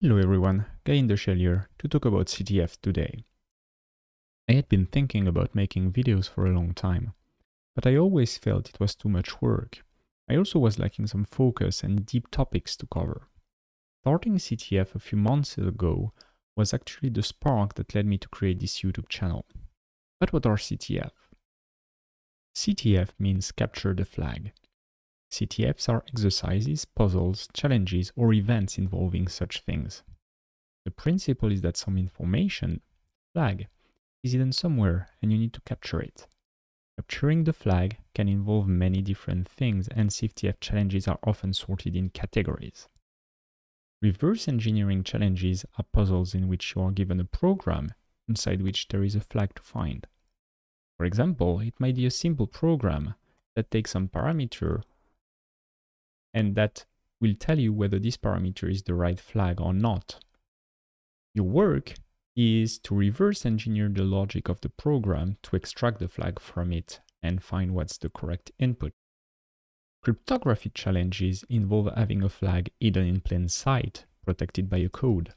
Hello everyone, Guy in the Shell here to talk about CTF today. I had been thinking about making videos for a long time, but I always felt it was too much work. I also was lacking some focus and deep topics to cover. Starting CTF a few months ago was actually the spark that led me to create this YouTube channel. But what are CTF? CTF means capture the flag, CTFs are exercises, puzzles, challenges, or events involving such things. The principle is that some information, flag, is hidden somewhere and you need to capture it. Capturing the flag can involve many different things and CTF challenges are often sorted in categories. Reverse engineering challenges are puzzles in which you are given a program inside which there is a flag to find. For example, it might be a simple program that takes some parameter and that will tell you whether this parameter is the right flag or not. Your work is to reverse engineer the logic of the program to extract the flag from it and find what's the correct input. Cryptography challenges involve having a flag hidden in plain sight, protected by a code.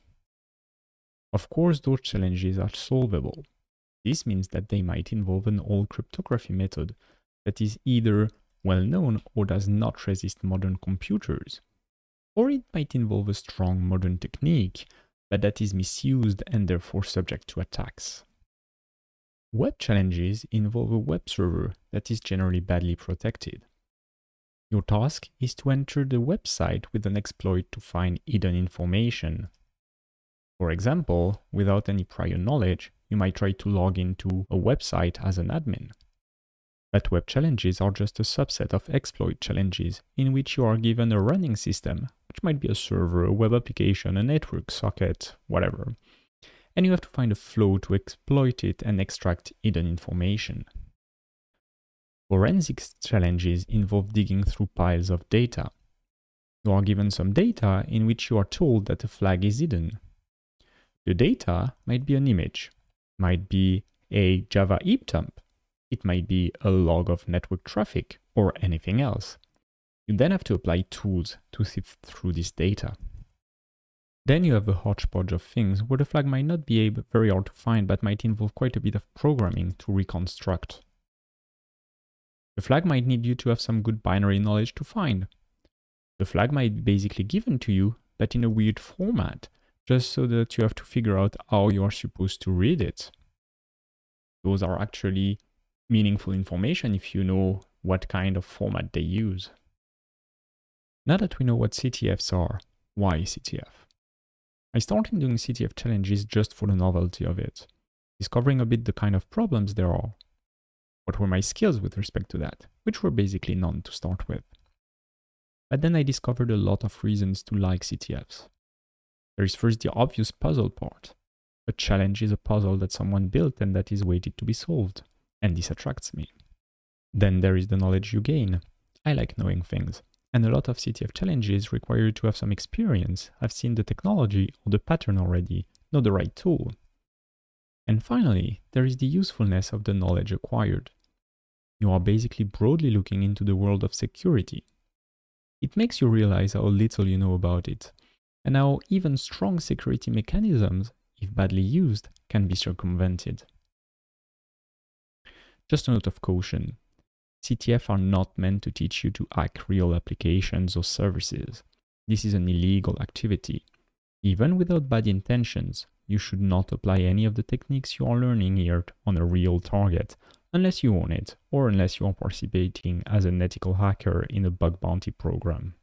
Of course, those challenges are solvable. This means that they might involve an old cryptography method that is either well known or does not resist modern computers. Or it might involve a strong modern technique, but that is misused and therefore subject to attacks. Web challenges involve a web server that is generally badly protected. Your task is to enter the website with an exploit to find hidden information. For example, without any prior knowledge, you might try to log into a website as an admin. But web challenges are just a subset of exploit challenges, in which you are given a running system, which might be a server, a web application, a network socket, whatever. And you have to find a flow to exploit it and extract hidden information. Forensics challenges involve digging through piles of data. You are given some data in which you are told that a flag is hidden. The data might be an image, might be a Java heap dump, it might be a log of network traffic or anything else. You then have to apply tools to sift through this data. Then you have a hodgepodge of things where the flag might not be able, very hard to find, but might involve quite a bit of programming to reconstruct. The flag might need you to have some good binary knowledge to find. The flag might be basically given to you, but in a weird format, just so that you have to figure out how you are supposed to read it. Those are actually meaningful information if you know what kind of format they use. Now that we know what CTFs are, why CTF? I started doing CTF challenges just for the novelty of it, discovering a bit the kind of problems there are. What were my skills with respect to that, which were basically none to start with. But then I discovered a lot of reasons to like CTFs. There is first the obvious puzzle part. A challenge is a puzzle that someone built and that is waited to be solved and this attracts me. Then there is the knowledge you gain. I like knowing things. And a lot of CTF challenges require you to have some experience, have seen the technology or the pattern already, know the right tool. And finally, there is the usefulness of the knowledge acquired. You are basically broadly looking into the world of security. It makes you realize how little you know about it, and how even strong security mechanisms, if badly used, can be circumvented. Just a note of caution. CTF are not meant to teach you to hack real applications or services. This is an illegal activity. Even without bad intentions, you should not apply any of the techniques you are learning here on a real target, unless you own it or unless you are participating as an ethical hacker in a bug bounty program.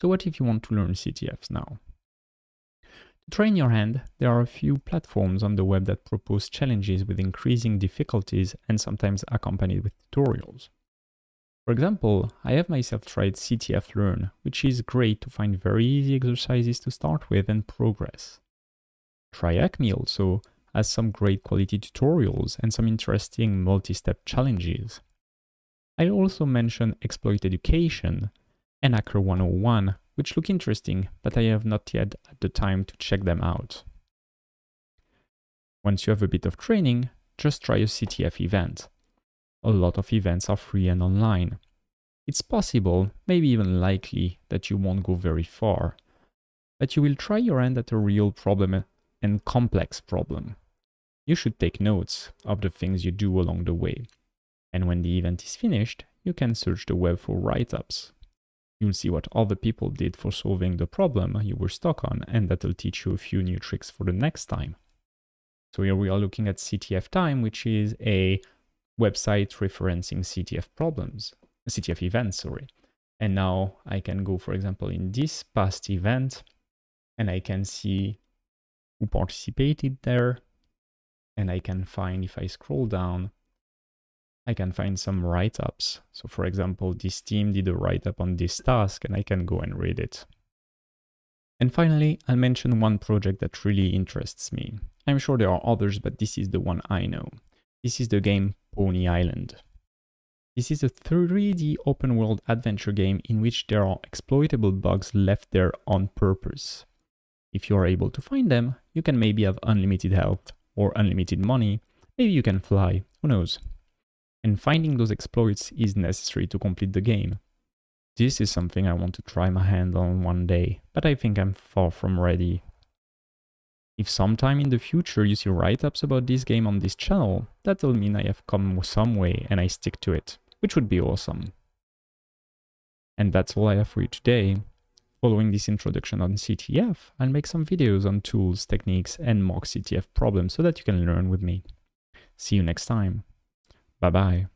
So what if you want to learn CTFs now? train your hand, there are a few platforms on the web that propose challenges with increasing difficulties and sometimes accompanied with tutorials. For example, I have myself tried CTF Learn, which is great to find very easy exercises to start with and progress. Try Acme also has some great quality tutorials and some interesting multi-step challenges. i also mention Exploit Education and Hacker 101, which look interesting, but I have not yet had the time to check them out. Once you have a bit of training, just try a CTF event. A lot of events are free and online. It's possible, maybe even likely, that you won't go very far, but you will try your hand at a real problem and complex problem. You should take notes of the things you do along the way, and when the event is finished, you can search the web for write-ups. You'll see what other people did for solving the problem you were stuck on, and that'll teach you a few new tricks for the next time. So here we are looking at CTF time, which is a website referencing CTF problems, CTF events, sorry. And now I can go, for example, in this past event, and I can see who participated there. And I can find, if I scroll down, I can find some write-ups. So for example, this team did a write-up on this task and I can go and read it. And finally, I'll mention one project that really interests me. I'm sure there are others, but this is the one I know. This is the game Pony Island. This is a 3D open world adventure game in which there are exploitable bugs left there on purpose. If you are able to find them, you can maybe have unlimited health or unlimited money. Maybe you can fly, who knows and finding those exploits is necessary to complete the game. This is something I want to try my hand on one day, but I think I'm far from ready. If sometime in the future you see write-ups about this game on this channel, that'll mean I have come some way and I stick to it, which would be awesome. And that's all I have for you today. Following this introduction on CTF, I'll make some videos on tools, techniques, and mock CTF problems so that you can learn with me. See you next time. Bye bye.